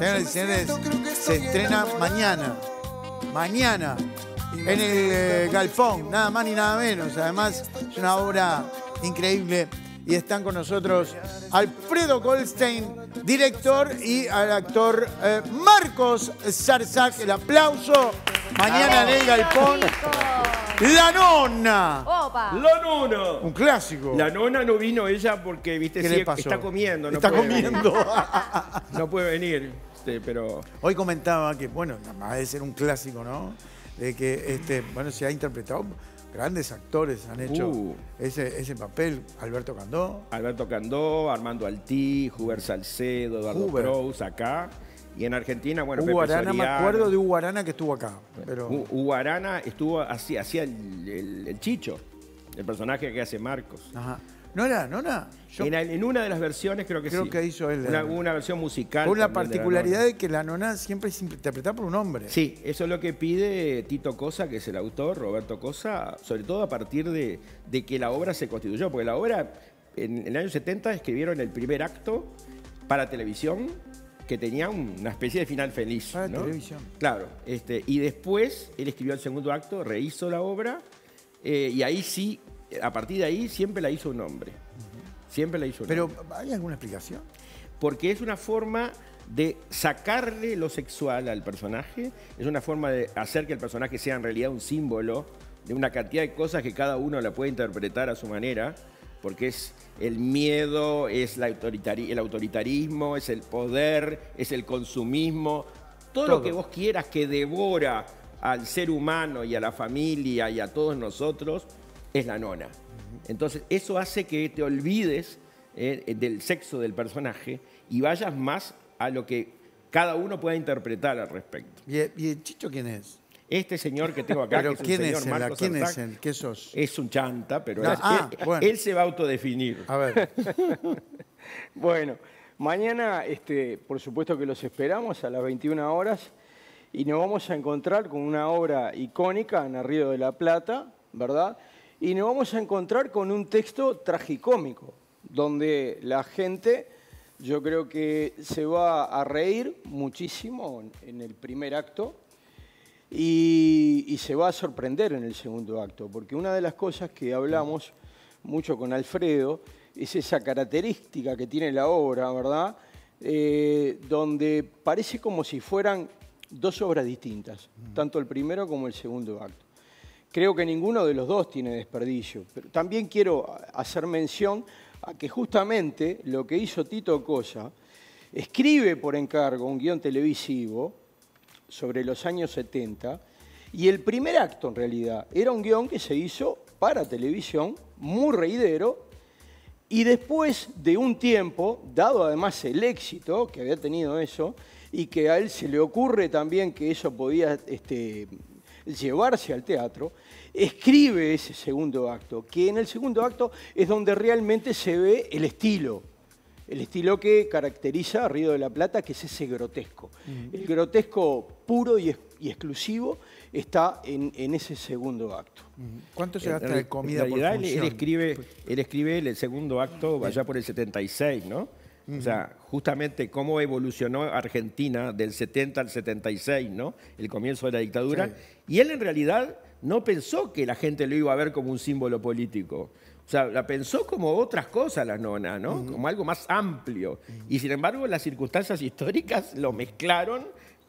Ahí y señores, se estrena mañana. Mañana. En el Galfón, eh, Galpón, nada más ni nada menos. Además, es una obra increíble. Y están con nosotros Alfredo Goldstein, director, y al actor eh, Marcos Zarzac. El aplauso. Mañana en el Galpón. La nona. Opa. La nona. Un clásico. La nona no vino ella porque, viste, ¿Qué está comiendo. No está comiendo. Venir. no puede venir, este, pero... Hoy comentaba que, bueno, nada más de ser un clásico, ¿no? De que, este, bueno, se ha interpretado... Grandes actores han hecho uh. ese, ese, papel. Alberto Candó. Alberto Candó, Armando Altí, Huber Salcedo, Eduardo Cruz, acá. Y en Argentina, bueno, Hugo me acuerdo de Hugo que estuvo acá. Pero... Hugo estuvo, así hacía el, chicho, el personaje que hace Marcos. Ajá. ¿No era? ¿No En, una de las versiones creo que sí. Creo que hizo él. Una, eh, una versión musical. Con la particularidad de, que la nona siempre es interpretada por un hombre. Sí, eso es lo que pide Tito Cosa, que es el autor, Roberto Cosa, sobre todo a partir de, que la obra se constituyó, porque la obra en el año 70 escribieron el primer acto para televisión que tenía una especie de final feliz. Ah, ¿no? Claro. Este, y después él escribió el segundo acto, rehizo la obra eh, y ahí sí, a partir de ahí siempre la hizo un hombre. Siempre la hizo un hombre. ¿Pero hay alguna explicación? Porque es una forma de sacarle lo sexual al personaje, es una forma de hacer que el personaje sea en realidad un símbolo de una cantidad de cosas que cada uno la puede interpretar a su manera porque es el miedo, es la el autoritarismo, es el poder, es el consumismo, todo, lo que vos quieras que devora al ser humano y a la familia y a todos nosotros, es la nona. Entonces, eso hace que te olvides eh, del sexo del personaje y vayas más a lo que cada uno pueda interpretar al respecto. ¿Y, eh, y Chicho quién es? Este señor que tengo acá, es quién señor es ¿Quién es ¿Qué sos? Es un chanta, pero ah, él, se va a autodefinir. A ver. bueno, mañana, este, por supuesto que los esperamos a las 21 horas y nos vamos a encontrar con una obra icónica en Arrío de la Plata, ¿verdad? Y nos vamos a encontrar con un texto tragicómico, donde la gente yo creo que se va a reír muchísimo en el primer acto, y, se va a sorprender en el segundo acto, porque una de las cosas que hablamos mucho con Alfredo es esa característica que tiene la obra, ¿verdad? Eh, donde parece como si fueran dos obras distintas, tanto el primero como el segundo acto. Creo que ninguno de los dos tiene desperdicio, pero también quiero hacer mención a que justamente lo que hizo Tito Cosa, escribe por encargo un guión televisivo, sobre los años 70. Y el primer acto, en realidad, era un guión que se hizo para televisión, muy reidero, y después de un tiempo, dado además el éxito que había tenido eso, y que a él se le ocurre también que eso podía este, llevarse al teatro, escribe ese segundo acto, que en el segundo acto es donde realmente se ve el estilo, el estilo que caracteriza a Río de la Plata, que es ese grotesco. Mm. El grotesco puro y, exclusivo está en, ese segundo acto. ¿Cuánto se gasta de comida por función? Él, escribe, pues él escribe el segundo acto allá por el 76, ¿no? O sea, justamente cómo evolucionó Argentina del 70 al 76, ¿no? El comienzo de la dictadura. Y él en realidad no pensó que la gente lo iba a ver como un símbolo político. O sea, la pensó como otras cosas las nona, ¿no? Como algo más amplio. Y sin embargo, las circunstancias históricas lo mezclaron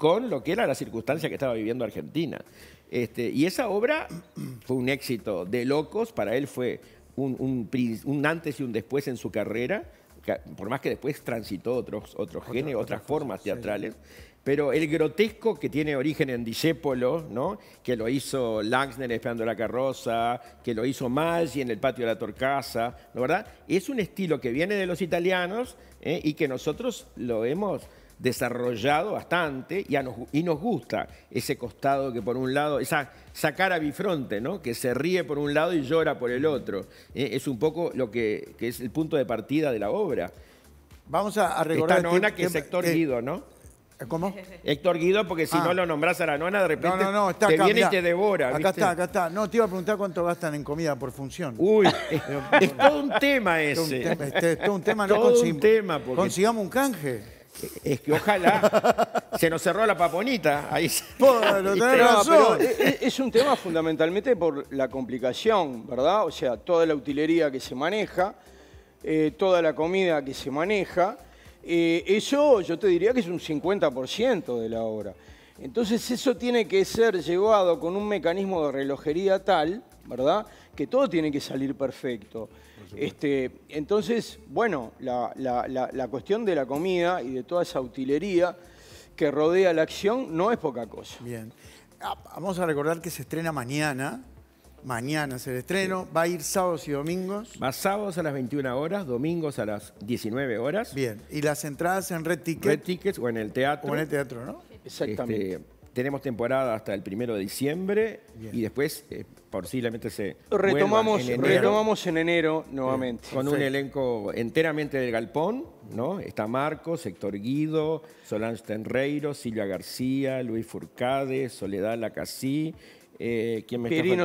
con lo que era la circunstancia que estaba viviendo Argentina. Este, y esa obra fue un éxito de locos, para él fue un, un, antes y un después en su carrera, por más que después transitó otros, otros géneros, otras, formas teatrales. Pero el grotesco que tiene origen en Disépolo, ¿no? que lo hizo Langsner esperando la carroza, que lo hizo Maggi en el patio de la Torcasa, verdad? Es un estilo que viene de los italianos ¿eh? y que nosotros lo hemos desarrollado bastante y, nos, gusta ese costado que por un lado, esa, sacar cara bifronte, ¿no? que se ríe por un lado y llora por el otro. Eh, es un poco lo que, es el punto de partida de la obra. Vamos a, a recordar... nona que, es Héctor eh, Guido, ¿no? Eh, ¿Cómo? Héctor Guido, porque si ah. no lo nombrás a la nona, de repente no, no, no, está te viene y te devora. Acá está, acá está. No, te iba a preguntar cuánto gastan en comida por función. Uy, es, todo un tema ese. Este, es todo un tema, no tema Consigamos un canje. Es que ojalá se nos cerró la paponita. Ahí eh, eh, es, un tema fundamentalmente por la complicación, ¿verdad? O sea, toda la utilería que se maneja, eh, toda la comida que se maneja. eso yo te diría que es un 50% de la obra. Entonces eso tiene que ser llevado con un mecanismo de relojería tal, ¿verdad? Que todo tiene que salir perfecto. Este, entonces, bueno, la, cuestión de la comida y de toda esa utilería que rodea la acción no es poca cosa. Bien. Ah, vamos a recordar que se estrena mañana. Mañana es el estreno. Va a ir sábados y domingos. Va sábados a las 21 horas, domingos a las 19 horas. Bien. Y las entradas en Red Tickets. Red Tickets o en el teatro. O en el teatro, ¿no? Exactamente. Este, tenemos temporada hasta el primero de diciembre y después eh, posiblemente se retomamos en enero, retomamos en enero nuevamente con un elenco enteramente del galpón no está Marcos Héctor Guido Solange Tenreiro Silvia García Luis Furcade Soledad Lacasí eh, me Pierino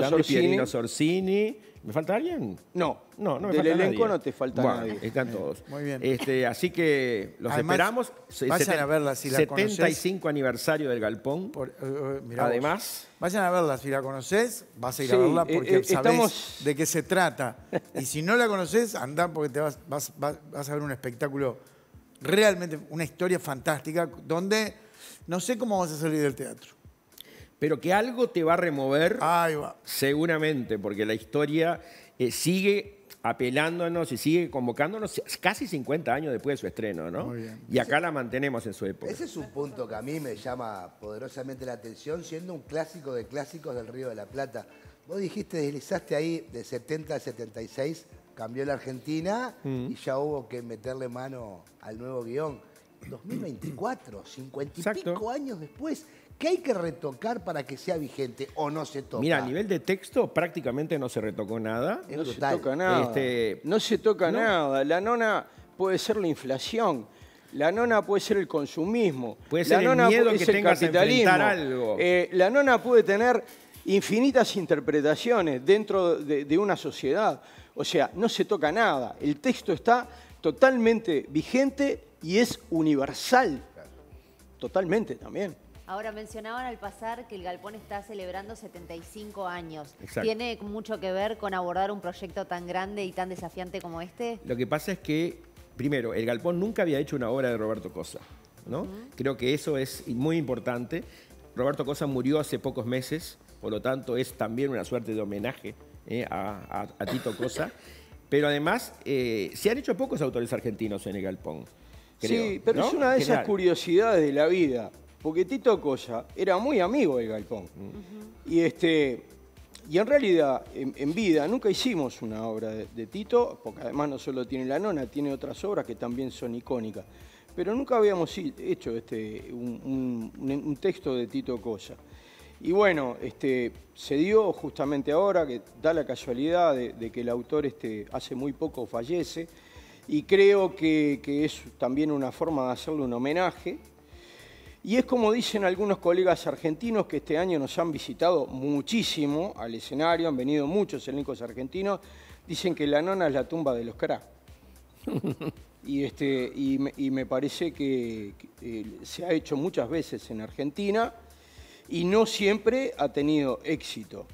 ¿Me falta alguien? No. No, no me Del elenco no te falta nadie. Están todos. Muy bien. Este, así que los esperamos. vayan a verla si la 75 aniversario del Galpón. Eh, eh, Además. Vayan a verla, si la conoces vas a ir a verla eh, porque sabés de qué se trata. Y si no la conoces andá porque te vas- vas a ver un espectáculo realmente, una historia fantástica, donde no sé cómo vas a salir del teatro pero que algo te va a remover seguramente, porque la historia eh, sigue apelándonos y sigue convocándonos casi 50 años después de su estreno, ¿no? Muy bien. Y acá la mantenemos en su época. Ese es un punto que a mí me llama poderosamente la atención, siendo un clásico de clásicos del Río de la Plata. Vos dijiste, deslizaste ahí de 70 a 76, cambió la Argentina mm. y ya hubo que meterle mano al nuevo guión. 2024, 50 y pico años después. ¿Qué hay que retocar para que sea vigente o no se toca? Mira, a nivel de texto prácticamente no se retocó nada. No se toca nada. No se toca este, nada. La nona puede ser la inflación. La nona puede ser el consumismo. Puede ser el miedo que ser el capitalismo. Eh, la nona puede tener infinitas interpretaciones dentro de una sociedad. O sea, no se toca nada. El texto está totalmente vigente y es universal. Totalmente también. Ahora mencionaban al pasar que el Galpón está celebrando 75 años. ¿Tiene mucho que ver con abordar un proyecto tan grande y tan desafiante como este? Lo que pasa es que, primero, el Galpón nunca había hecho una obra de Roberto Cosa. ¿no? Creo que eso es muy importante. Roberto Cosa murió hace pocos meses, por lo tanto es también una suerte de homenaje eh, a, Tito Cosa. Pero además, eh, se han hecho pocos autores argentinos en el Galpón. sí, pero es una de esas curiosidades de la vida. Porque Tito Coya era muy amigo del Galpón. Y este. Y en realidad, en, vida, nunca hicimos una obra de, Tito, porque además no solo tiene La Nona, tiene otras obras que también son icónicas. Pero nunca habíamos hecho este, un, texto de Tito Coya. Y bueno, este, se dio justamente ahora, que da la casualidad de, que el autor este, hace muy poco fallece, y creo que, que, es también una forma de hacerle un homenaje y es como dicen algunos colegas argentinos que este año nos han visitado muchísimo al escenario, han venido muchos elencos argentinos, dicen que la nona es la tumba de los cra. y, este, y, me, parece que, eh, se ha hecho muchas veces en Argentina y no siempre ha tenido éxito.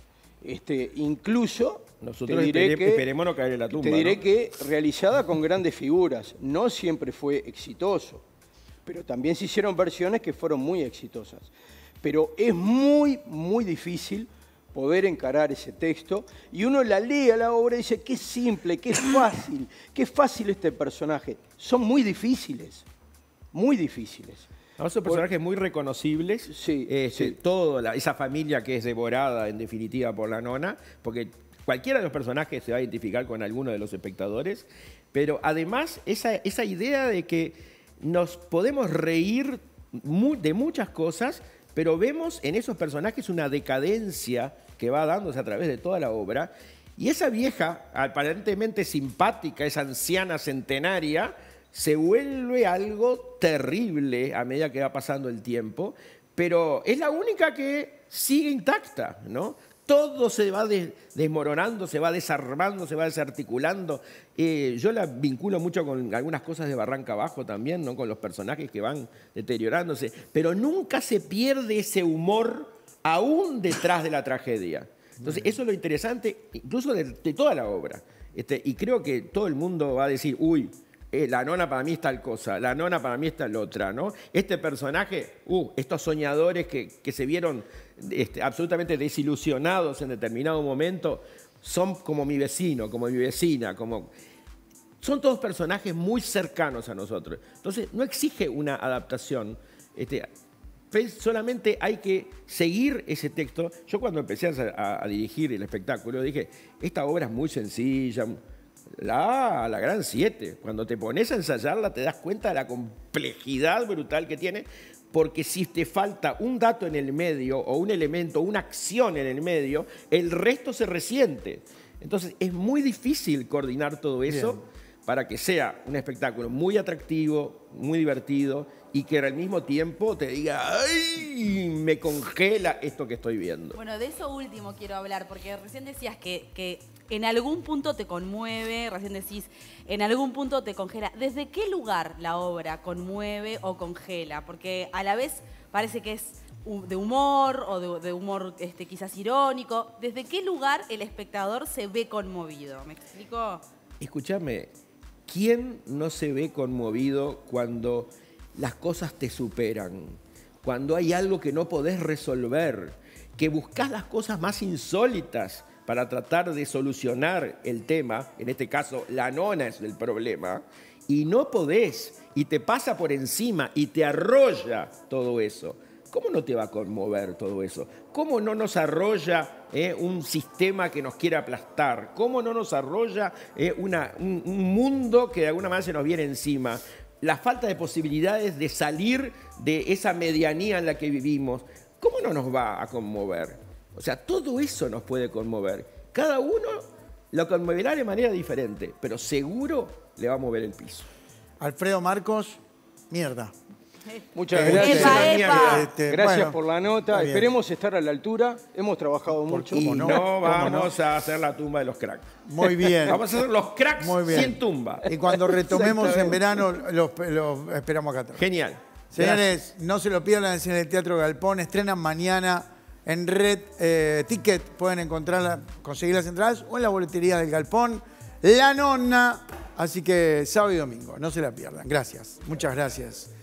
Este, incluso nosotros te diré esperemos caer la tumba. Te diré que realizada con grandes figuras, no siempre fue exitoso pero también se hicieron versiones que fueron muy exitosas. Pero es muy, muy difícil poder encarar ese texto y uno la lee a la obra y dice, qué simple, qué fácil, qué fácil este personaje. Son muy difíciles, muy difíciles. son personajes muy reconocibles. Sí, este, Toda esa familia que es devorada en definitiva por la nona, porque cualquiera de los personajes se va a identificar con alguno de los espectadores, pero además esa, esa idea de que nos podemos reír de muchas cosas, pero vemos en esos personajes una decadencia que va dándose a través de toda la obra. Y esa vieja, aparentemente simpática, esa anciana centenaria, se vuelve algo terrible a medida que va pasando el tiempo, pero es la única que sigue intacta, ¿no? todo se va desmoronando, se va desarmando, se va desarticulando. Eh, yo la vinculo mucho con algunas cosas de Barranca Abajo también, ¿no? con los personajes que van deteriorándose, pero nunca se pierde ese humor aún detrás de la tragedia. Entonces, eso es lo interesante, incluso de, toda la obra. Este, y creo que todo el mundo va a decir, uy, eh, la nona para mí es tal cosa, la nona para mí es tal otra, ¿no? Este personaje, uh, estos soñadores que se vieron este, absolutamente desilusionados en determinado momento, son como mi vecino, como mi vecina, como... Son todos personajes muy cercanos a nosotros. Entonces, no exige una adaptación. Este, solamente hay que seguir ese texto. Yo cuando empecé a, dirigir el espectáculo dije, esta obra es muy sencilla, la, la gran siete. Cuando te pones a ensayarla te das cuenta de la complejidad brutal que tiene, porque si te falta un dato en el medio o un elemento, una acción en el medio, el resto se resiente. Entonces es muy difícil coordinar todo eso para que sea un espectáculo muy atractivo, muy divertido y que al mismo tiempo te diga, ¡ay! Me congela esto que estoy viendo. Bueno, de eso último quiero hablar, porque recién decías que, en algún punto te conmueve, recién decís, en algún punto te congela. ¿Desde qué lugar la obra conmueve o congela? Porque a la vez parece que es de humor o de, humor este, quizás irónico. ¿Desde qué lugar el espectador se ve conmovido? ¿Me explico? Escúchame, ¿Quién no se ve conmovido cuando las cosas te superan? Cuando hay algo que no podés resolver, que buscas las cosas más insólitas para tratar de solucionar el tema, en este caso la nona es el problema, y no podés, y te pasa por encima y te arrolla todo eso. ¿Cómo no te va a conmover todo eso? ¿Cómo no nos arrolla eh, un sistema que nos quiere aplastar? ¿Cómo no nos arrolla eh, un, un mundo que de alguna manera se nos viene encima? La falta de posibilidades de salir de esa medianía en la que vivimos. ¿Cómo no nos va a conmover? O sea, todo eso nos puede conmover. Cada uno lo conmoverá de manera diferente, pero seguro le va a mover el piso. Alfredo Marcos, mierda. Muchas gracias. gracias por la este, nota. Esperemos estar a la altura. Hemos trabajado mucho. no, vamos a hacer la tumba de los cracks. Muy bien. vamos a hacer los cracks sin tumba. Y cuando retomemos en verano, los, esperamos acá atrás. Genial. Señores, no se lo pierdan en el Teatro Galpón. Estrenan mañana en Red eh, Ticket. Pueden encontrarla, conseguir las entradas o en la boletería del Galpón. La nonna. Así que sábado y domingo, no se la pierdan. Gracias. Muchas gracias.